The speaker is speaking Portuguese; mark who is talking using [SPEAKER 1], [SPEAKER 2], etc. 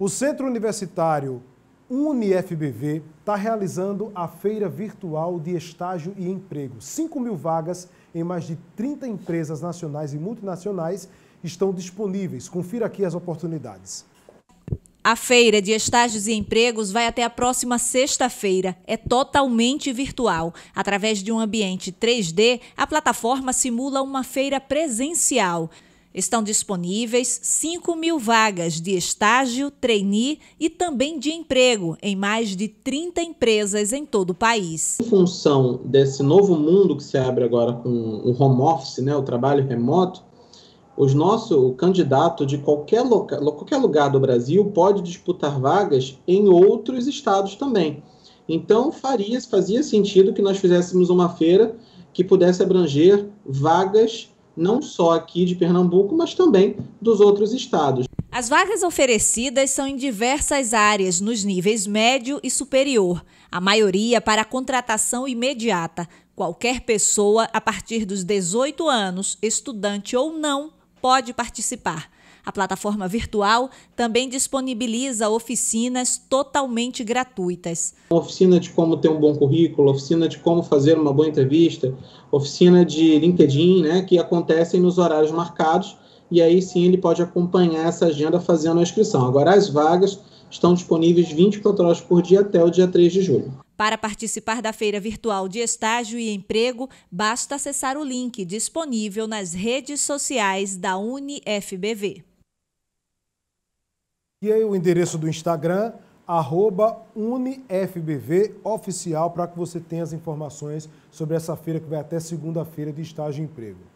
[SPEAKER 1] O Centro Universitário UniFBV está realizando a feira virtual de estágio e emprego. 5 mil vagas em mais de 30 empresas nacionais e multinacionais estão disponíveis. Confira aqui as oportunidades.
[SPEAKER 2] A feira de estágios e empregos vai até a próxima sexta-feira. É totalmente virtual. Através de um ambiente 3D, a plataforma simula uma feira presencial. Estão disponíveis 5 mil vagas de estágio, trainee e também de emprego em mais de 30 empresas em todo o país. Em
[SPEAKER 3] função desse novo mundo que se abre agora com o home office, né, o trabalho remoto, os nosso candidato de qualquer, loca, qualquer lugar do Brasil pode disputar vagas em outros estados também. Então faria, fazia sentido que nós fizéssemos uma feira que pudesse abranger vagas não só aqui de Pernambuco, mas também dos outros estados.
[SPEAKER 2] As vagas oferecidas são em diversas áreas, nos níveis médio e superior, a maioria para contratação imediata. Qualquer pessoa a partir dos 18 anos, estudante ou não, pode participar. A plataforma virtual também disponibiliza oficinas totalmente gratuitas.
[SPEAKER 3] Oficina de como ter um bom currículo, oficina de como fazer uma boa entrevista, oficina de LinkedIn, né, que acontecem nos horários marcados e aí sim ele pode acompanhar essa agenda fazendo a inscrição. Agora as vagas estão disponíveis 24 horas por dia até o dia 3 de julho.
[SPEAKER 2] Para participar da feira virtual de estágio e emprego, basta acessar o link disponível nas redes sociais da UniFBV.
[SPEAKER 1] E aí o endereço do Instagram, arroba UniFBV oficial, para que você tenha as informações sobre essa feira que vai até segunda-feira de estágio e emprego.